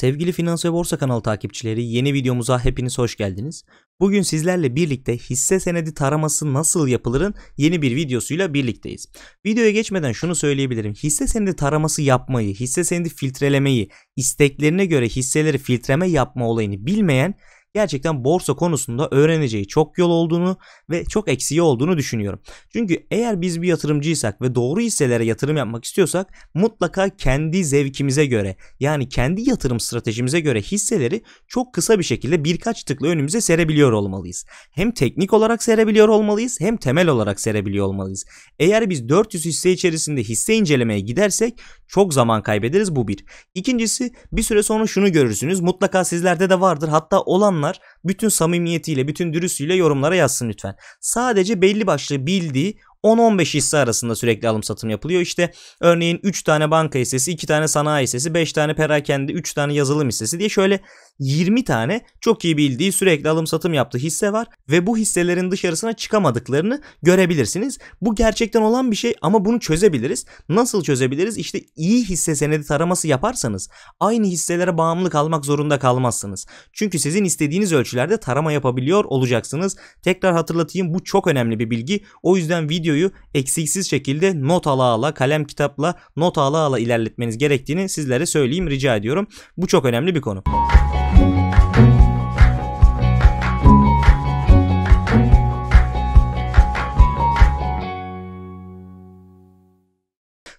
Sevgili Finans ve Borsa kanalı takipçileri yeni videomuza hepiniz hoş geldiniz. Bugün sizlerle birlikte hisse senedi taraması nasıl yapılırın yeni bir videosuyla birlikteyiz. Videoya geçmeden şunu söyleyebilirim. Hisse senedi taraması yapmayı, hisse senedi filtrelemeyi, isteklerine göre hisseleri filtreme yapma olayını bilmeyen gerçekten borsa konusunda öğreneceği çok yol olduğunu ve çok eksiği olduğunu düşünüyorum. Çünkü eğer biz bir yatırımcıysak ve doğru hisselere yatırım yapmak istiyorsak mutlaka kendi zevkimize göre yani kendi yatırım stratejimize göre hisseleri çok kısa bir şekilde birkaç tıkla önümüze serebiliyor olmalıyız. Hem teknik olarak serebiliyor olmalıyız hem temel olarak serebiliyor olmalıyız. Eğer biz 400 hisse içerisinde hisse incelemeye gidersek çok zaman kaybederiz bu bir. İkincisi bir süre sonra şunu görürsünüz mutlaka sizlerde de vardır hatta olan insanlar bütün samimiyetiyle, bütün dürüstlüğüyle yorumlara yazsın lütfen. Sadece belli başlı bildiği 10-15 hisse arasında sürekli alım satım yapılıyor. İşte örneğin 3 tane banka hissesi, 2 tane sanayi hissesi, 5 tane perakende, 3 tane yazılım hissesi diye şöyle 20 tane çok iyi bildiği sürekli alım satım yaptığı hisse var ve bu hisselerin dışarısına çıkamadıklarını görebilirsiniz. Bu gerçekten olan bir şey ama bunu çözebiliriz. Nasıl çözebiliriz? İşte iyi hisse senedi taraması yaparsanız aynı hisselere bağımlı kalmak zorunda kalmazsınız. Çünkü sizin istediğiniz ölçülerde tarama yapabiliyor olacaksınız. Tekrar hatırlatayım bu çok önemli bir bilgi. O yüzden videoyu eksiksiz şekilde not ala ala kalem kitapla not ala ala ilerletmeniz gerektiğini sizlere söyleyeyim rica ediyorum. Bu çok önemli bir konu.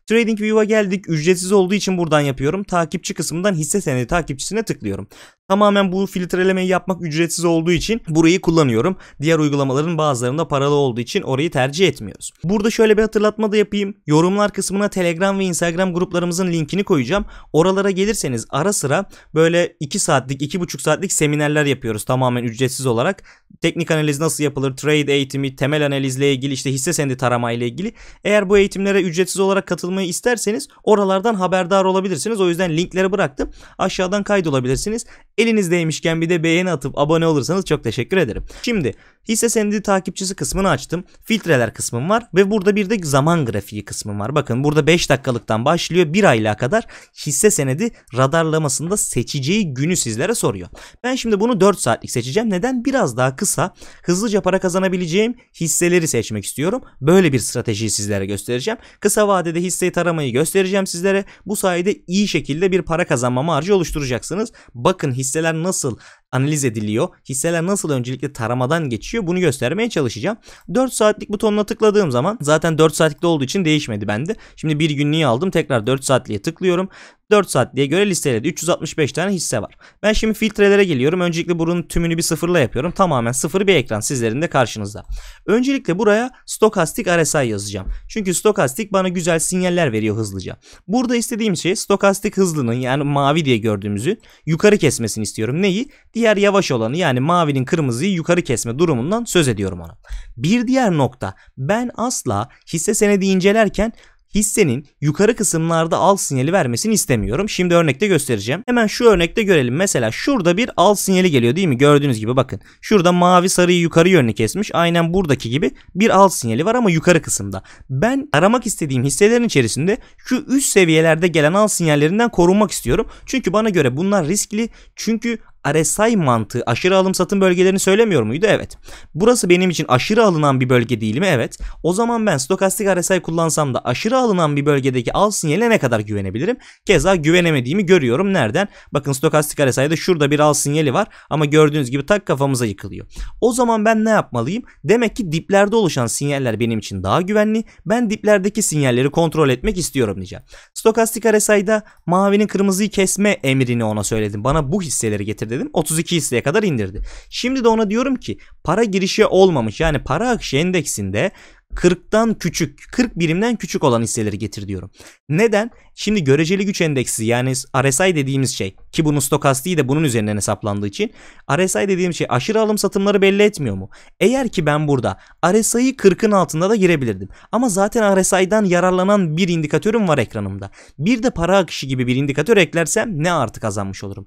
TradingView'a geldik. Ücretsiz olduğu için buradan yapıyorum. Takipçi kısmından hisse senedi takipçisine tıklıyorum. Tamamen bu filtrelemeyi yapmak ücretsiz olduğu için burayı kullanıyorum. Diğer uygulamaların bazılarında paralı olduğu için orayı tercih etmiyoruz. Burada şöyle bir hatırlatma da yapayım. Yorumlar kısmına Telegram ve Instagram gruplarımızın linkini koyacağım. Oralara gelirseniz ara sıra böyle 2 saatlik 2,5 saatlik seminerler yapıyoruz tamamen ücretsiz olarak. Teknik analiz nasıl yapılır, trade eğitimi, temel analizle ilgili işte hisse senedi tarama ile ilgili. Eğer bu eğitimlere ücretsiz olarak katılmayı isterseniz oralardan haberdar olabilirsiniz. O yüzden linkleri bıraktım. Aşağıdan kaydolabilirsiniz. Elinizdeymişken bir de beğeni atıp abone olursanız çok teşekkür ederim. Şimdi hisse senedi takipçisi kısmını açtım. Filtreler kısmım var ve burada bir de zaman grafiği kısmım var. Bakın burada 5 dakikalıktan başlıyor 1 aylığa kadar hisse senedi radarlamasında seçeceği günü sizlere soruyor. Ben şimdi bunu 4 saatlik seçeceğim. Neden? Biraz daha kısa hızlıca para kazanabileceğim hisseleri seçmek istiyorum. Böyle bir stratejiyi sizlere göstereceğim. Kısa vadede hisseyi taramayı göstereceğim sizlere. Bu sayede iyi şekilde bir para kazanma marjı oluşturacaksınız. Bakın hisse hisseler nasıl analiz ediliyor. Hisseler nasıl öncelikle taramadan geçiyor bunu göstermeye çalışacağım. 4 saatlik butonuna tıkladığım zaman zaten 4 saatlikte olduğu için değişmedi bende. Şimdi bir günlüğü aldım tekrar 4 saatliğe tıklıyorum. 4 saatliğe göre listeledi. 365 tane hisse var. Ben şimdi filtrelere geliyorum. Öncelikle bunun tümünü bir sıfırla yapıyorum. Tamamen sıfır bir ekran sizlerin de karşınızda. Öncelikle buraya stokastik RSI yazacağım. Çünkü stokastik bana güzel sinyaller veriyor hızlıca. Burada istediğim şey stokastik hızlının yani mavi diye gördüğümüzü yukarı kesmesini istiyorum. Neyi? Diğer yavaş olanı yani mavinin kırmızıyı yukarı kesme durumundan söz ediyorum ona. Bir diğer nokta ben asla hisse senedi incelerken hissenin yukarı kısımlarda al sinyali vermesini istemiyorum. Şimdi örnekte göstereceğim. Hemen şu örnekte görelim. Mesela şurada bir al sinyali geliyor değil mi? Gördüğünüz gibi bakın. Şurada mavi sarıyı yukarı yönlü kesmiş. Aynen buradaki gibi bir al sinyali var ama yukarı kısımda. Ben aramak istediğim hisselerin içerisinde şu üst seviyelerde gelen al sinyallerinden korunmak istiyorum. Çünkü bana göre bunlar riskli. Çünkü RSI mantığı aşırı alım satım bölgelerini söylemiyor muydu? Evet. Burası benim için aşırı alınan bir bölge değil mi? Evet. O zaman ben stokastik RSI kullansam da aşırı alınan bir bölgedeki al sinyaline ne kadar güvenebilirim? Keza güvenemediğimi görüyorum. Nereden? Bakın stokastik RSI'de şurada bir al sinyali var ama gördüğünüz gibi tak kafamıza yıkılıyor. O zaman ben ne yapmalıyım? Demek ki diplerde oluşan sinyaller benim için daha güvenli. Ben diplerdeki sinyalleri kontrol etmek istiyorum diyeceğim. Stokastik RSI'da mavinin kırmızıyı kesme emrini ona söyledim. Bana bu hisseleri getirdi dedim. 32 hisseye kadar indirdi. Şimdi de ona diyorum ki para girişi olmamış. Yani para akışı endeksinde 40'tan küçük, 40 birimden küçük olan hisseleri getir diyorum. Neden? Şimdi göreceli güç endeksi yani RSI dediğimiz şey ki bunun stokastiği de bunun üzerinden hesaplandığı için RSI dediğim şey aşırı alım satımları belli etmiyor mu? Eğer ki ben burada RSI'yi 40'ın altında da girebilirdim. Ama zaten RSI'dan yararlanan bir indikatörüm var ekranımda. Bir de para akışı gibi bir indikatör eklersem ne artı kazanmış olurum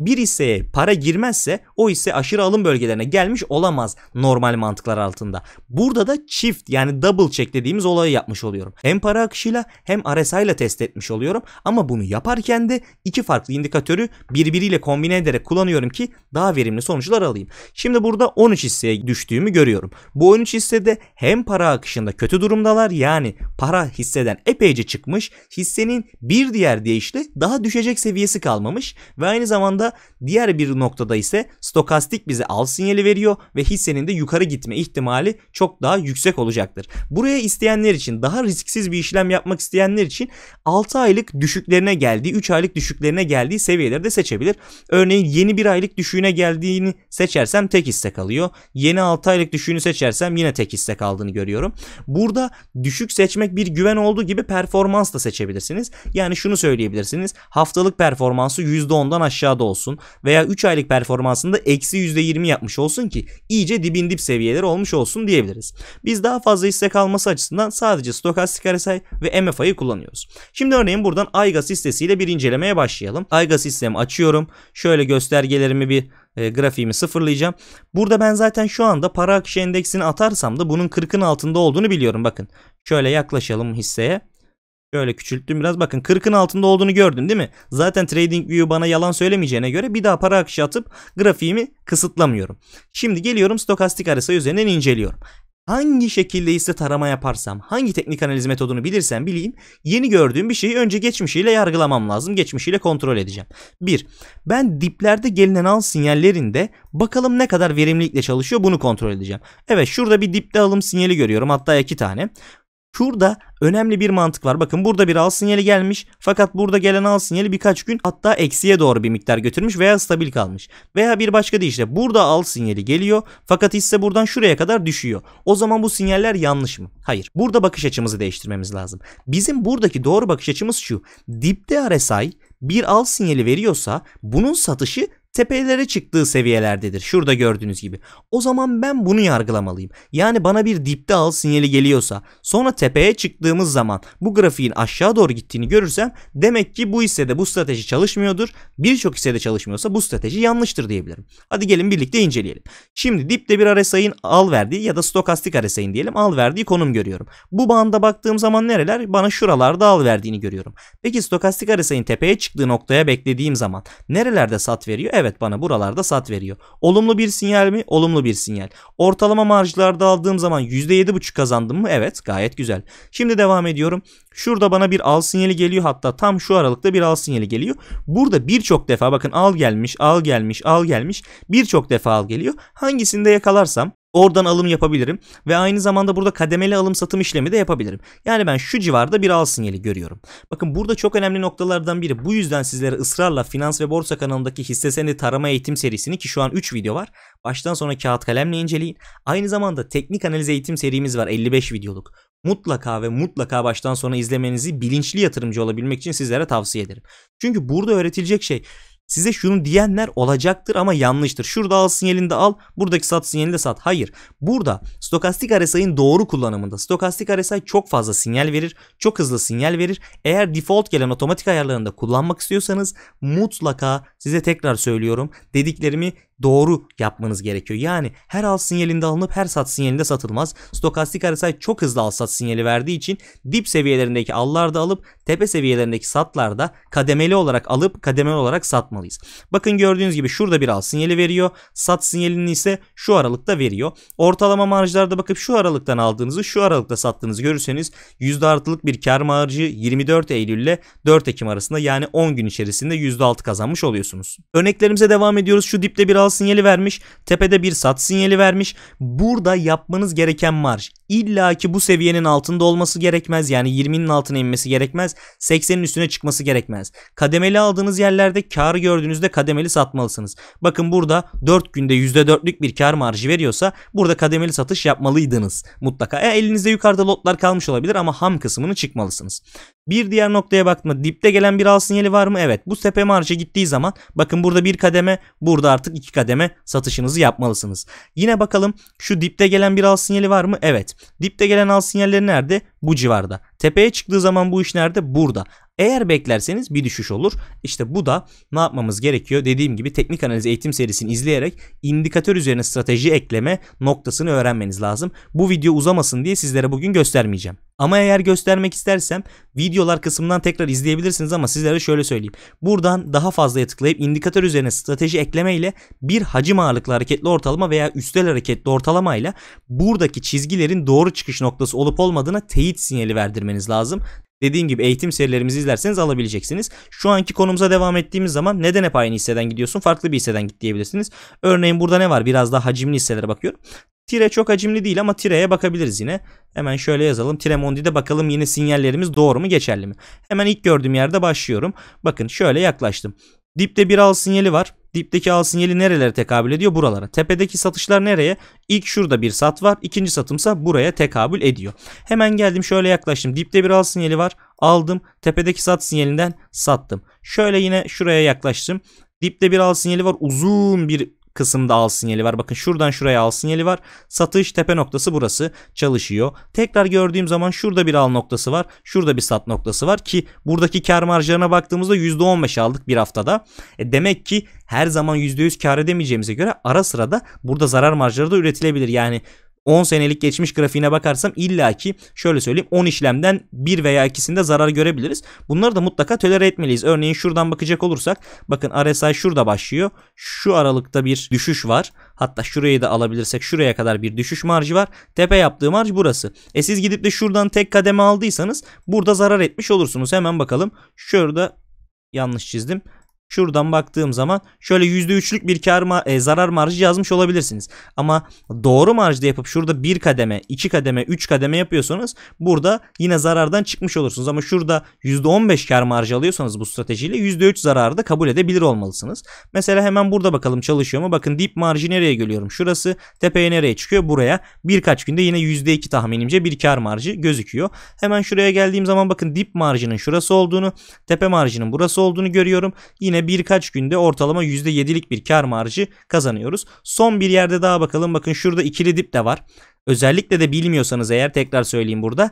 bir hisseye para girmezse o hisse aşırı alım bölgelerine gelmiş olamaz normal mantıklar altında. Burada da çift yani double check dediğimiz olayı yapmış oluyorum. Hem para akışıyla hem RSI ile test etmiş oluyorum ama bunu yaparken de iki farklı indikatörü birbiriyle kombine ederek kullanıyorum ki daha verimli sonuçlar alayım. Şimdi burada 13 hisseye düştüğümü görüyorum. Bu 13 hissede hem para akışında kötü durumdalar yani para hisseden epeyce çıkmış hissenin bir diğer deyişle daha düşecek seviyesi kalmamış ve aynı zamanda Diğer bir noktada ise stokastik bize al sinyali veriyor ve hissenin de yukarı gitme ihtimali çok daha yüksek olacaktır. Buraya isteyenler için daha risksiz bir işlem yapmak isteyenler için 6 aylık düşüklerine geldiği 3 aylık düşüklerine geldiği seviyeleri de seçebilir. Örneğin yeni 1 aylık düşüğüne geldiğini seçersem tek hisse kalıyor. Yeni 6 aylık düşüğünü seçersem yine tek hisse kaldığını görüyorum. Burada düşük seçmek bir güven olduğu gibi performans da seçebilirsiniz. Yani şunu söyleyebilirsiniz. Haftalık performansı %10'dan aşağıda olsun olsun veya 3 aylık performansında eksi %20 yapmış olsun ki iyice dibin dip seviyeleri olmuş olsun diyebiliriz. Biz daha fazla hisse kalması açısından sadece stokastik RSI ve MFI'yi kullanıyoruz. Şimdi örneğin buradan Aygas listesiyle bir incelemeye başlayalım. Aygas hissemi açıyorum. Şöyle göstergelerimi bir e, grafiğimi sıfırlayacağım. Burada ben zaten şu anda para akışı endeksini atarsam da bunun 40'ın altında olduğunu biliyorum. Bakın şöyle yaklaşalım hisseye. Şöyle küçülttüm biraz bakın 40'ın altında olduğunu gördün değil mi? Zaten TradingView bana yalan söylemeyeceğine göre bir daha para akışı atıp grafiğimi kısıtlamıyorum. Şimdi geliyorum stokastik arasa üzerinden inceliyorum. Hangi şekilde ise tarama yaparsam, hangi teknik analiz metodunu bilirsem bileyim, yeni gördüğüm bir şeyi önce geçmişiyle yargılamam lazım, geçmişiyle kontrol edeceğim. 1. Ben diplerde gelinen al sinyallerinde bakalım ne kadar verimlilikle çalışıyor bunu kontrol edeceğim. Evet şurada bir dipte alım sinyali görüyorum hatta iki tane. Şurada önemli bir mantık var. Bakın burada bir al sinyali gelmiş fakat burada gelen al sinyali birkaç gün hatta eksiye doğru bir miktar götürmüş veya stabil kalmış. Veya bir başka deyişle burada al sinyali geliyor fakat hisse buradan şuraya kadar düşüyor. O zaman bu sinyaller yanlış mı? Hayır. Burada bakış açımızı değiştirmemiz lazım. Bizim buradaki doğru bakış açımız şu. Dipte RSI bir al sinyali veriyorsa bunun satışı tepelere çıktığı seviyelerdedir. Şurada gördüğünüz gibi. O zaman ben bunu yargılamalıyım. Yani bana bir dipte al sinyali geliyorsa sonra tepeye çıktığımız zaman bu grafiğin aşağı doğru gittiğini görürsem demek ki bu hissede bu strateji çalışmıyordur. Birçok hissede çalışmıyorsa bu strateji yanlıştır diyebilirim. Hadi gelin birlikte inceleyelim. Şimdi dipte bir RSI'nin al verdiği ya da stokastik RSI'nin diyelim al verdiği konum görüyorum. Bu banda baktığım zaman nereler? Bana şuralarda al verdiğini görüyorum. Peki stokastik RSI'nin tepeye çıktığı noktaya beklediğim zaman nerelerde sat veriyor? Evet bana buralarda sat veriyor. Olumlu bir sinyal mi? Olumlu bir sinyal. Ortalama marjlarda aldığım zaman %7.5 kazandım mı? Evet gayet güzel. Şimdi devam ediyorum. Şurada bana bir al sinyali geliyor hatta tam şu aralıkta bir al sinyali geliyor. Burada birçok defa bakın al gelmiş al gelmiş al gelmiş birçok defa al geliyor. Hangisinde yakalarsam Oradan alım yapabilirim ve aynı zamanda burada kademeli alım satım işlemi de yapabilirim. Yani ben şu civarda bir al sinyali görüyorum. Bakın burada çok önemli noktalardan biri. Bu yüzden sizlere ısrarla finans ve borsa kanalındaki hisse senedi tarama eğitim serisini ki şu an 3 video var. Baştan sona kağıt kalemle inceleyin. Aynı zamanda teknik analiz eğitim serimiz var 55 videoluk. Mutlaka ve mutlaka baştan sona izlemenizi bilinçli yatırımcı olabilmek için sizlere tavsiye ederim. Çünkü burada öğretilecek şey size şunu diyenler olacaktır ama yanlıştır. Şurada al sinyalini de al, buradaki sat sinyalini de sat. Hayır. Burada stokastik RSI'nin doğru kullanımında stokastik RSI çok fazla sinyal verir, çok hızlı sinyal verir. Eğer default gelen otomatik ayarlarında kullanmak istiyorsanız mutlaka size tekrar söylüyorum dediklerimi doğru yapmanız gerekiyor. Yani her al sinyalinde alınıp her sat sinyalinde satılmaz. Stokastik RSI çok hızlı al sat sinyali verdiği için dip seviyelerindeki allarda alıp tepe seviyelerindeki satlarda kademeli olarak alıp kademeli olarak satmalıyız. Bakın gördüğünüz gibi şurada bir al sinyali veriyor. Sat sinyalini ise şu aralıkta veriyor. Ortalama marjlarda bakıp şu aralıktan aldığınızı şu aralıkta sattığınızı görürseniz %6 artılık bir kar marjı 24 Eylül ile 4 Ekim arasında yani 10 gün içerisinde %6 kazanmış oluyorsunuz. Örneklerimize devam ediyoruz. Şu dipte bir al al sinyali vermiş. Tepede bir sat sinyali vermiş. Burada yapmanız gereken marj illa ki bu seviyenin altında olması gerekmez. Yani 20'nin altına inmesi gerekmez. 80'in üstüne çıkması gerekmez. Kademeli aldığınız yerlerde karı gördüğünüzde kademeli satmalısınız. Bakın burada 4 günde %4'lük bir kar marjı veriyorsa burada kademeli satış yapmalıydınız mutlaka. E, elinizde yukarıda lotlar kalmış olabilir ama ham kısmını çıkmalısınız. Bir diğer noktaya baktım. Dipte gelen bir al sinyali var mı? Evet. Bu tepe marjı gittiği zaman bakın burada bir kademe burada artık iki kademe satışınızı yapmalısınız. Yine bakalım şu dipte gelen bir al sinyali var mı? Evet. Dipte gelen al sinyalleri nerede? Bu civarda. Tepeye çıktığı zaman bu iş nerede? Burada. Eğer beklerseniz bir düşüş olur. İşte bu da ne yapmamız gerekiyor? Dediğim gibi teknik analiz eğitim serisini izleyerek indikatör üzerine strateji ekleme noktasını öğrenmeniz lazım. Bu video uzamasın diye sizlere bugün göstermeyeceğim. Ama eğer göstermek istersem videolar kısmından tekrar izleyebilirsiniz ama sizlere şöyle söyleyeyim. Buradan daha fazlaya tıklayıp indikatör üzerine strateji ekleme ile bir hacim ağırlıklı hareketli ortalama veya üstel hareketli ortalama ile buradaki çizgilerin doğru çıkış noktası olup olmadığına teyit sinyali verdirmeniz lazım. Dediğim gibi eğitim serilerimizi izlerseniz alabileceksiniz. Şu anki konumuza devam ettiğimiz zaman neden hep aynı hisseden gidiyorsun? Farklı bir hisseden git diyebilirsiniz. Örneğin burada ne var? Biraz daha hacimli hisselere bakıyorum. Tire çok hacimli değil ama tireye bakabiliriz yine. Hemen şöyle yazalım. Tremondi'de bakalım yine sinyallerimiz doğru mu geçerli mi? Hemen ilk gördüğüm yerde başlıyorum. Bakın şöyle yaklaştım. Dipte bir al sinyali var. Dipteki al sinyali nerelere tekabül ediyor? Buralara. Tepedeki satışlar nereye? İlk şurada bir sat var. İkinci satımsa buraya tekabül ediyor. Hemen geldim şöyle yaklaştım. Dipte bir al sinyali var. Aldım. Tepedeki sat sinyalinden sattım. Şöyle yine şuraya yaklaştım. Dipte bir al sinyali var. Uzun bir kısımda al sinyali var. Bakın şuradan şuraya al sinyali var. Satış tepe noktası burası çalışıyor. Tekrar gördüğüm zaman şurada bir al noktası var. Şurada bir sat noktası var ki buradaki kar marjlarına baktığımızda %15 aldık bir haftada. E demek ki her zaman %100 kar edemeyeceğimize göre ara sıra da burada zarar marjları da üretilebilir. Yani 10 senelik geçmiş grafiğine bakarsam illaki şöyle söyleyeyim 10 işlemden 1 veya ikisinde zarar görebiliriz. Bunları da mutlaka tölere etmeliyiz. Örneğin şuradan bakacak olursak bakın RSI şurada başlıyor. Şu aralıkta bir düşüş var. Hatta şurayı da alabilirsek şuraya kadar bir düşüş marjı var. Tepe yaptığı marj burası. E siz gidip de şuradan tek kademe aldıysanız burada zarar etmiş olursunuz. Hemen bakalım. Şurada yanlış çizdim. Şuradan baktığım zaman şöyle %3'lük bir kar ma- e, zarar marjı yazmış olabilirsiniz. Ama doğru marjda yapıp şurada bir kademe, iki kademe, üç kademe yapıyorsanız burada yine zarardan çıkmış olursunuz. Ama şurada %15 kar marjı alıyorsanız bu stratejiyle %3 zararı da kabul edebilir olmalısınız. Mesela hemen burada bakalım çalışıyor mu? Bakın dip marjı nereye görüyorum? Şurası tepeye nereye çıkıyor? Buraya. Birkaç günde yine %2 tahminimce bir kar marjı gözüküyor. Hemen şuraya geldiğim zaman bakın dip marjının şurası olduğunu, tepe marjının burası olduğunu görüyorum. Yine yine birkaç günde ortalama %7'lik bir kar marjı kazanıyoruz. Son bir yerde daha bakalım. Bakın şurada ikili dip de var. Özellikle de bilmiyorsanız eğer tekrar söyleyeyim burada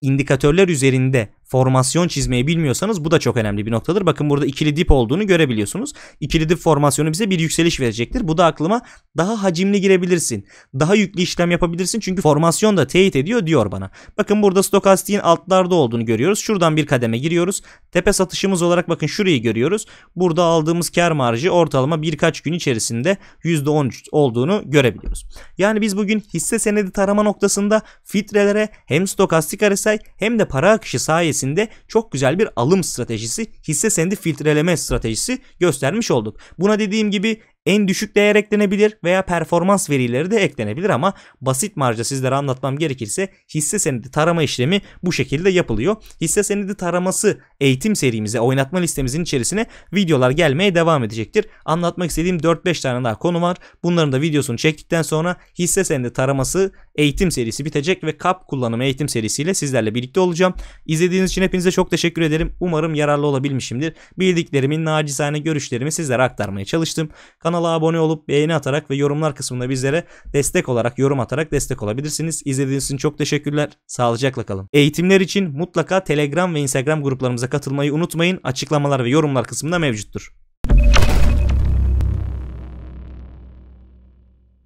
indikatörler üzerinde formasyon çizmeyi bilmiyorsanız bu da çok önemli bir noktadır. Bakın burada ikili dip olduğunu görebiliyorsunuz. İkili dip formasyonu bize bir yükseliş verecektir. Bu da aklıma daha hacimli girebilirsin. Daha yüklü işlem yapabilirsin çünkü formasyon da teyit ediyor diyor bana. Bakın burada stokastiğin altlarda olduğunu görüyoruz. Şuradan bir kademe giriyoruz. Tepe satışımız olarak bakın şurayı görüyoruz. Burada aldığımız kar marjı ortalama birkaç gün içerisinde %13 olduğunu görebiliyoruz. Yani biz bugün hisse senedi tarama noktasında filtrelere hem stokastik RSI hem de para akışı sayesinde öncesinde çok güzel bir alım stratejisi, hisse senedi filtreleme stratejisi göstermiş olduk. Buna dediğim gibi en düşük değer eklenebilir veya performans verileri de eklenebilir ama basit marca sizlere anlatmam gerekirse hisse senedi tarama işlemi bu şekilde yapılıyor. Hisse senedi taraması eğitim serimize oynatma listemizin içerisine videolar gelmeye devam edecektir. Anlatmak istediğim 4-5 tane daha konu var. Bunların da videosunu çektikten sonra hisse senedi taraması eğitim serisi bitecek ve kap kullanımı eğitim serisiyle sizlerle birlikte olacağım. İzlediğiniz için hepinize çok teşekkür ederim. Umarım yararlı olabilmişimdir. Bildiklerimin nacizane görüşlerimi sizlere aktarmaya çalıştım. Kanal Kanala abone olup beğeni atarak ve yorumlar kısmında bizlere destek olarak yorum atarak destek olabilirsiniz. İzlediğiniz için çok teşekkürler. Sağlıcakla kalın. Eğitimler için mutlaka Telegram ve Instagram gruplarımıza katılmayı unutmayın. Açıklamalar ve yorumlar kısmında mevcuttur.